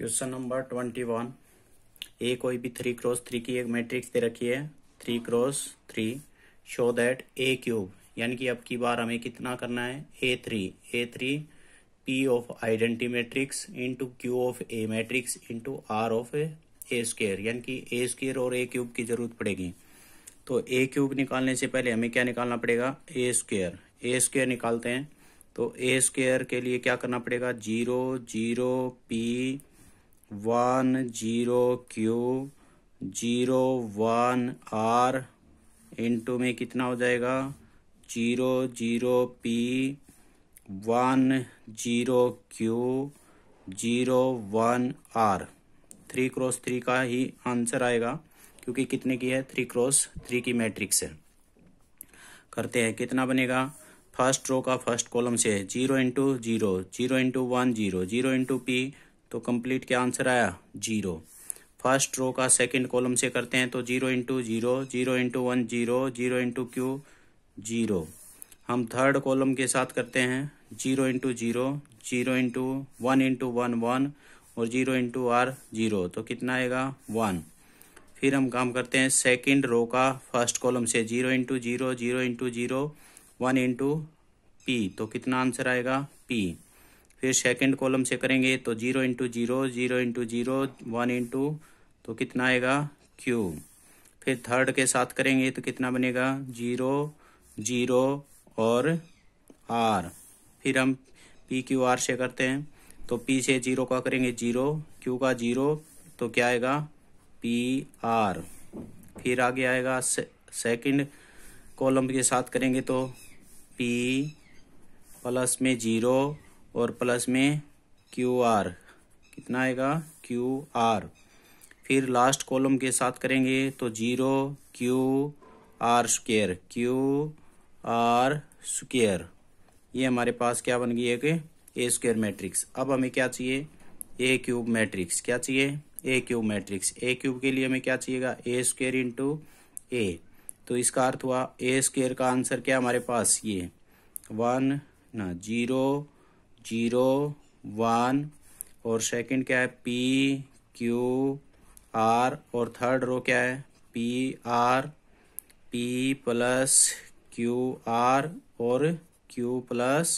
question number twenty one A कोई भी three cross three की एक मैट्रिक्स दे रखी है three cross three show that A cube यानी कि अब की बार हमें कितना करना है A three A three P of identity matrix into Q of A matrix into R of A square यानी कि ए स्केयर और ए क्यूब की जरूरत पड़ेगी तो ए क्यूब निकालने से पहले हमें क्या निकालना पड़ेगा ए स्क्र ए स्केयर निकालते हैं तो ए स्केयर के लिए क्या करना पड़ेगा zero zero P one zero Q zero one R into में कितना हो जाएगा zero zero P one zero Q zero one R three cross three का ही आंसर आएगा क्योंकि कितने की है थ्री क्रॉस थ्री की मैट्रिक्स है करते हैं कितना बनेगा फर्स्ट रो का फर्स्ट कॉलम से zero into zero zero into one zero zero into P तो कंप्लीट क्या आंसर आया जीरो फर्स्ट रो का सेकंड कॉलम से करते हैं तो zero into zero zero into one zero zero into Q zero हम थर्ड कॉलम के साथ करते हैं zero into zero zero into one into one one और जीरो इंटू आर जीरो तो कितना आएगा वन फिर हम काम करते हैं सेकंड रो का फर्स्ट कॉलम से zero into zero zero into zero one into P तो कितना आंसर आएगा पी फिर सेकेंड कॉलम से करेंगे तो zero into zero zero into zero one into तो कितना आएगा क्यू फिर थर्ड के साथ करेंगे तो कितना बनेगा जीरो जीरो और आर फिर हम पी क्यू आर से करते हैं तो पी से जीरो का करेंगे जीरो क्यू का जीरो तो क्या आएगा पी आर फिर आगे आएगा सेकेंड सेकंड कॉलम के साथ करेंगे तो पी प्लस में जीरो और प्लस में क्यू आर कितना आएगा क्यू आर फिर लास्ट कॉलम के साथ करेंगे तो zero Q R square Q R square ये हमारे पास क्या बन गई है कि ए स्क्र मैट्रिक्स अब हमें क्या चाहिए ए क्यूब मैट्रिक्स क्या चाहिए A cube matrix A cube के लिए हमें क्या चाहिएगा ए स्क्र इंटू ए तो इसका अर्थ हुआ ए स्क्र का आंसर क्या हमारे पास ये वन ना जीरो जीरो वन और सेकंड क्या है पी क्यू आर और थर्ड रो क्या है P R P plus Q R और क्यू प्लस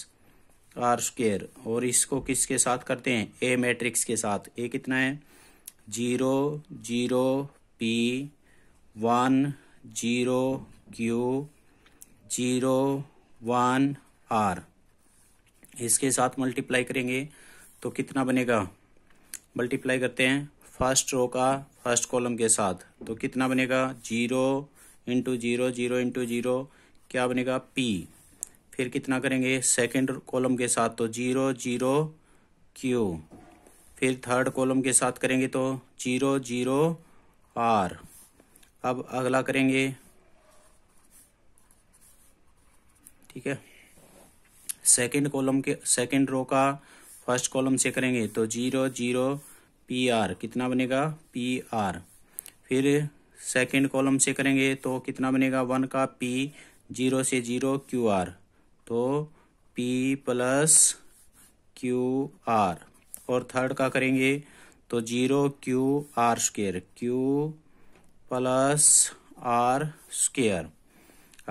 आर स्क्र और इसको किसके साथ करते हैं ए मैट्रिक्स के साथ ए कितना है zero zero P one zero Q zero one R इसके साथ मल्टीप्लाई करेंगे तो कितना बनेगा मल्टीप्लाई करते हैं फर्स्ट रो का फर्स्ट कॉलम के साथ तो कितना बनेगा zero into zero zero into zero क्या बनेगा पी फिर कितना करेंगे सेकंड कॉलम के साथ तो जीरो जीरो क्यू फिर थर्ड कॉलम के साथ करेंगे तो जीरो जीरो आर अब अगला करेंगे ठीक है सेकेंड कॉलम के सेकेंड रो का फर्स्ट कॉलम से करेंगे तो जीरो जीरो पी आर कितना बनेगा पी आर फिर सेकेंड कॉलम से करेंगे तो कितना बनेगा वन का पी जीरो से जीरो क्यू आर तो पी प्लस क्यू आर और थर्ड का करेंगे तो zero Q R square Q plus R square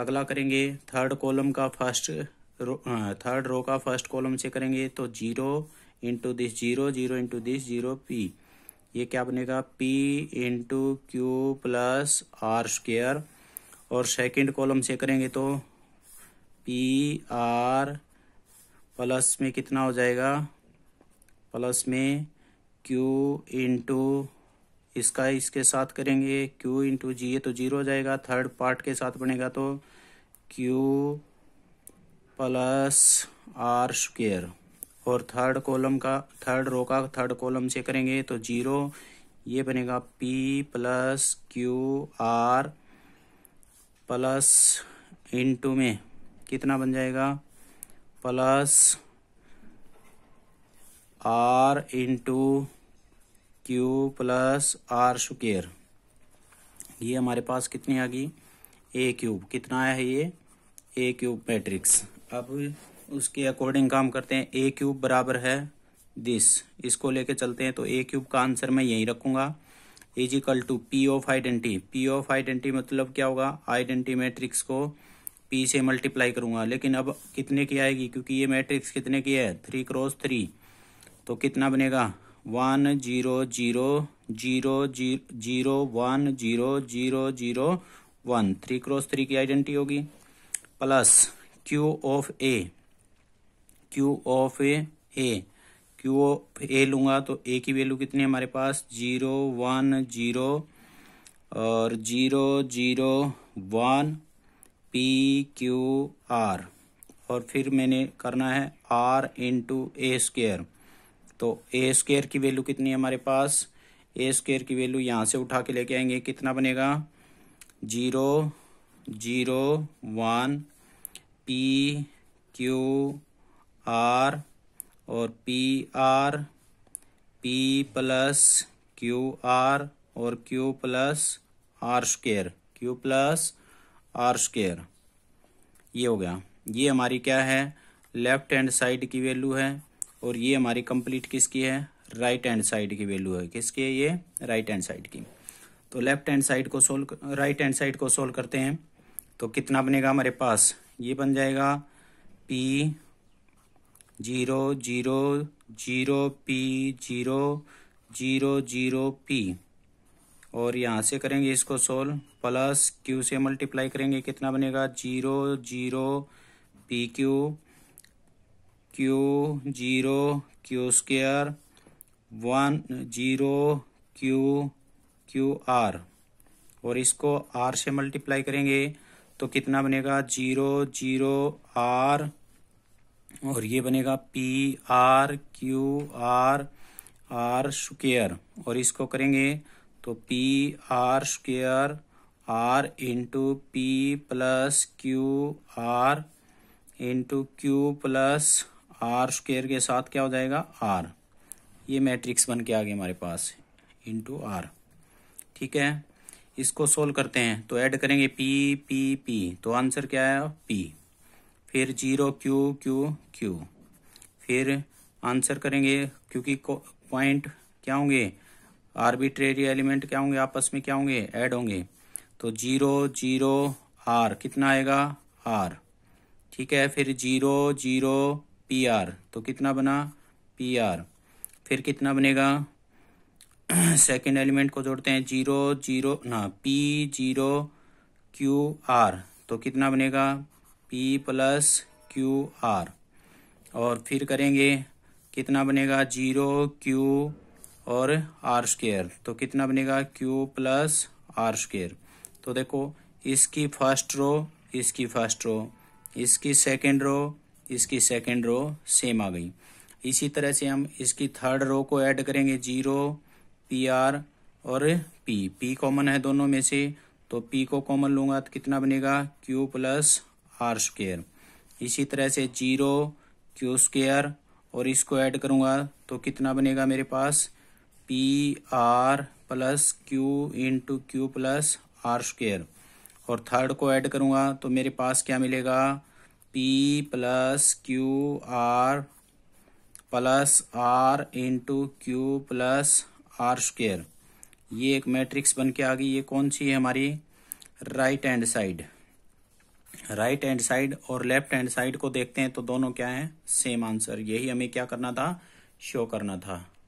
अगला करेंगे थर्ड कॉलम का फर्स्ट थर्ड रो का फर्स्ट कॉलम से करेंगे तो zero into this zero zero into this zero P ये क्या बनेगा P into Q plus R square और सेकंड कॉलम से करेंगे तो पी आर प्लस में कितना हो जाएगा प्लस में क्यू इंटू इसका इसके साथ करेंगे क्यू इंटू जी ये तो जीरो हो जाएगा थर्ड पार्ट के साथ बनेगा तो क्यू प्लस आर स्क्वेयर और थर्ड कॉलम का थर्ड रो का थर्ड कॉलम से करेंगे तो जीरो ये बनेगा P plus Q R plus into में कितना बन जाएगा plus R into Q plus R square ये हमारे पास कितनी आ गई ए क्यूब कितना आया है ये ए क्यूब मैट्रिक्स अब उसके अकॉर्डिंग काम करते हैं ए क्यूब बराबर है दिस इसको लेके चलते हैं तो ए क्यूब का आंसर मैं यहीं रखूंगा is equal to P of identity P of identity मतलब क्या होगा आइडेंटी मैट्रिक्स को पी से मल्टीप्लाई करूंगा लेकिन अब कितने की आएगी क्योंकि ये मैट्रिक्स कितने की है थ्री क्रॉस थ्री तो कितना बनेगा one zero zero zero zero one zero zero zero one three cross three की आइडेंटिटी होगी plus Q of A Q of A A Q of A लूंगा तो ए की वैल्यू कितनी है हमारे पास जीरो वन जीरो और zero zero one P Q R और फिर मैंने करना है आर इंटू ए स्क्र तो ए स्क्र की वैल्यू कितनी है हमारे पास ए स्क्र की वैल्यू यहाँ से उठा के लेके आएंगे कितना बनेगा zero zero one P Q R और P R P plus Q R और Q plus R square Q plus R square ये हो गया ये हमारी क्या है लेफ्ट हैंड साइड की वैल्यू है और ये हमारी कंप्लीट किसकी है राइट हैंड साइड की वैल्यू है किसकी है ये राइट हैंड साइड की तो लेफ्ट हैंड साइड को सोल्व राइट हैंड साइड को सोल्व करते हैं तो कितना बनेगा हमारे पास ये बन जाएगा P zero zero zero P zero zero zero P और यहाँ से करेंगे इसको सोल्व प्लस क्यू से मल्टीप्लाई करेंगे कितना बनेगा zero zero P Q Q zero Q square one zero Q Q R और इसको आर से मल्टीप्लाई करेंगे तो कितना बनेगा जीरो जीरो आर और ये बनेगा P R Q R R square और इसको करेंगे तो P R square R into P plus Q R into Q plus R square के साथ क्या हो जाएगा आर ये मैट्रिक्स बन के आ गया हमारे पास इंटू आर ठीक है इसको सोल्व करते हैं तो ऐड करेंगे पी पी पी तो आंसर क्या है पी फिर जीरो क्यू क्यू क्यू फिर आंसर करेंगे क्योंकि पॉइंट क्या होंगे आर्बिट्रेरी एलिमेंट क्या होंगे आपस में क्या होंगे ऐड होंगे तो जीरो जीरो आर कितना आएगा आर ठीक है फिर जीरो जीरो पी आर तो कितना बना पी आर फिर कितना बनेगा सेकेंड एलिमेंट को जोड़ते हैं जीरो जीरो ना पी जीरो क्यू आर तो कितना बनेगा पी प्लस क्यू आर और फिर करेंगे कितना बनेगा जीरो क्यू और आर स्केयर तो कितना बनेगा क्यू प्लस आर स्केयर तो देखो इसकी फर्स्ट रो इसकी फर्स्ट रो इसकी सेकेंड रो इसकी सेकेंड रो सेम आ गई इसी तरह से हम इसकी थर्ड रो को ऐड करेंगे जीरो पी आर और पी पी कॉमन है दोनों में से तो पी को कॉमन लूंगा तो कितना बनेगा क्यू प्लस आर स्क्वेयर इसी तरह से जीरो क्यू स्क्वेयर और इसको ऐड करूंगा तो कितना बनेगा मेरे पास P R plus Q into Q plus R square और थर्ड को ऐड करूंगा तो मेरे पास क्या मिलेगा P plus Q R plus R into Q plus R square ये एक मैट्रिक्स बन के आ गई ये कौन सी है हमारी right hand side right hand side और लेफ्ट हैंड साइड को देखते हैं तो दोनों क्या है सेम आंसर यही हमें क्या करना था शो करना था